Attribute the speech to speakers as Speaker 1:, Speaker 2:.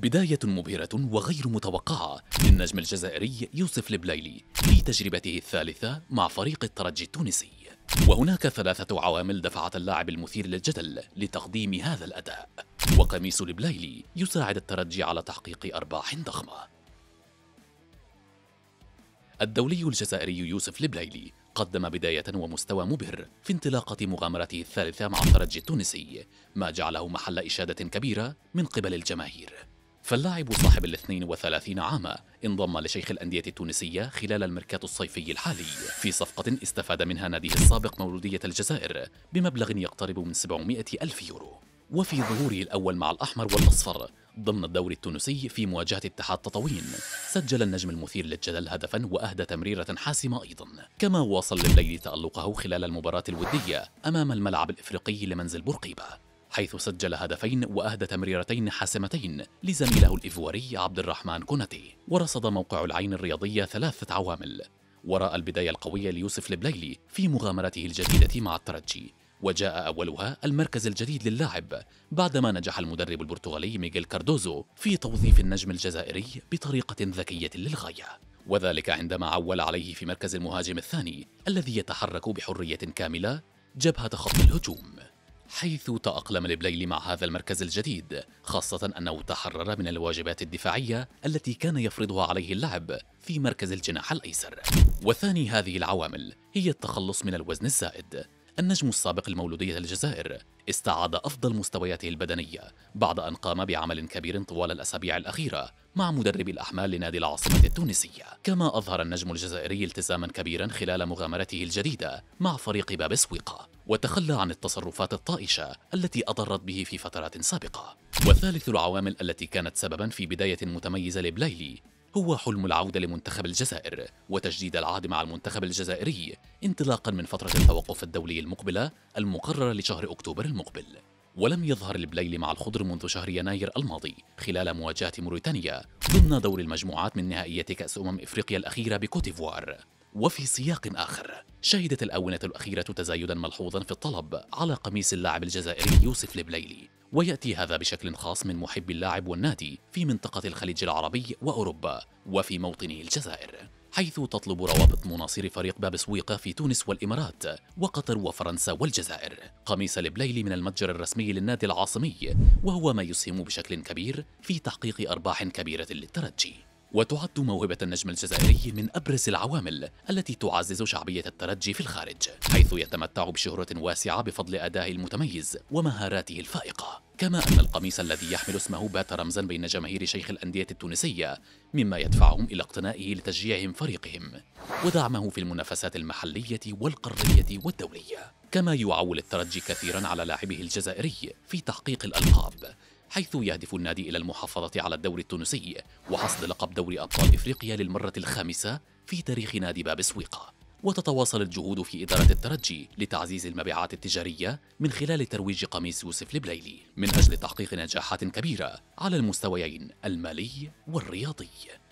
Speaker 1: بداية مبهرة وغير متوقعة للنجم الجزائري يوسف البليلي في تجربته الثالثة مع فريق الترجي التونسي وهناك ثلاثة عوامل دفعت اللاعب المثير للجدل لتقديم هذا الأداء وقميص البليلي يساعد الترجي على تحقيق أرباح ضخمة الدولي الجزائري يوسف البليلي قدم بداية ومستوى مبهر في انطلاقة مغامرته الثالثة مع الترجي التونسي ما جعله محل إشادة كبيرة من قبل الجماهير فاللاعب صاحب ال 32 عاما انضم لشيخ الأندية التونسية خلال الميركاتو الصيفي الحالي في صفقة استفاد منها ناديه السابق مولودية الجزائر بمبلغ يقترب من 700 ألف يورو وفي ظهوره الأول مع الأحمر والأصفر ضمن الدوري التونسي في مواجهة اتحاد تطاوين سجل النجم المثير للجدل هدفا وأهدى تمريرة حاسمة أيضا كما واصل الليل تألقه خلال المباراة الودية أمام الملعب الإفريقي لمنزل بورقيبة حيث سجل هدفين وأهدى تمريرتين حاسمتين لزميله الإيفواري عبد الرحمن كوناتي ورصد موقع العين الرياضية ثلاثة عوامل وراء البداية القوية ليوسف البليلي في مغامرته الجديدة مع الترجي وجاء أولها المركز الجديد للاعب بعدما نجح المدرب البرتغالي ميغيل كاردوزو في توظيف النجم الجزائري بطريقة ذكية للغاية وذلك عندما عول عليه في مركز المهاجم الثاني الذي يتحرك بحرية كاملة جبهة خط الهجوم حيث تأقلم البليلي مع هذا المركز الجديد خاصة أنه تحرر من الواجبات الدفاعية التي كان يفرضها عليه اللعب في مركز الجناح الأيسر وثاني هذه العوامل هي التخلص من الوزن الزائد النجم السابق المولودية الجزائر استعاد أفضل مستوياته البدنية بعد أن قام بعمل كبير طوال الأسابيع الأخيرة مع مدرب الأحمال لنادي العاصمة التونسية كما أظهر النجم الجزائري التزاما كبيرا خلال مغامرته الجديدة مع فريق باب سويقة وتخلى عن التصرفات الطائشة التي أضرت به في فترات سابقة وثالث العوامل التي كانت سببا في بداية متميزة لبلايلي هو حلم العودة لمنتخب الجزائر وتجديد العهد مع المنتخب الجزائري انطلاقا من فترة التوقف الدولي المقبلة المقررة لشهر أكتوبر المقبل ولم يظهر البليلي مع الخضر منذ شهر يناير الماضي خلال مواجهة موريتانيا ضمن دور المجموعات من نهائية كأس أمم إفريقيا الأخيرة بكوتيفوار وفي سياق آخر شهدت الآونة الأخيرة تزايدا ملحوظا في الطلب على قميص اللاعب الجزائري يوسف البليلي ويأتي هذا بشكل خاص من محب اللاعب والنادي في منطقة الخليج العربي وأوروبا وفي موطنه الجزائر حيث تطلب روابط مناصر فريق باب سويقة في تونس والإمارات وقطر وفرنسا والجزائر قميص البليلي من المتجر الرسمي للنادي العاصمي وهو ما يسهم بشكل كبير في تحقيق أرباح كبيرة للترجي وتعد موهبة النجم الجزائري من أبرز العوامل التي تعزز شعبية الترجي في الخارج حيث يتمتع بشهرة واسعة بفضل أدائه المتميز ومهاراته الفائقة كما أن القميص الذي يحمل اسمه بات رمزا بين جماهير شيخ الأندية التونسية مما يدفعهم إلى اقتنائه لتشجيعهم فريقهم ودعمه في المنافسات المحلية والقرية والدولية كما يعول الترجي كثيرا على لاعبه الجزائري في تحقيق الألقاب حيث يهدف النادي إلى المحافظة على الدوري التونسي وحصد لقب دوري أبطال إفريقيا للمرة الخامسة في تاريخ نادي باب سويقة وتتواصل الجهود في إدارة الترجي لتعزيز المبيعات التجارية من خلال ترويج قميص يوسف البليلي من أجل تحقيق نجاحات كبيرة على المستويين المالي والرياضي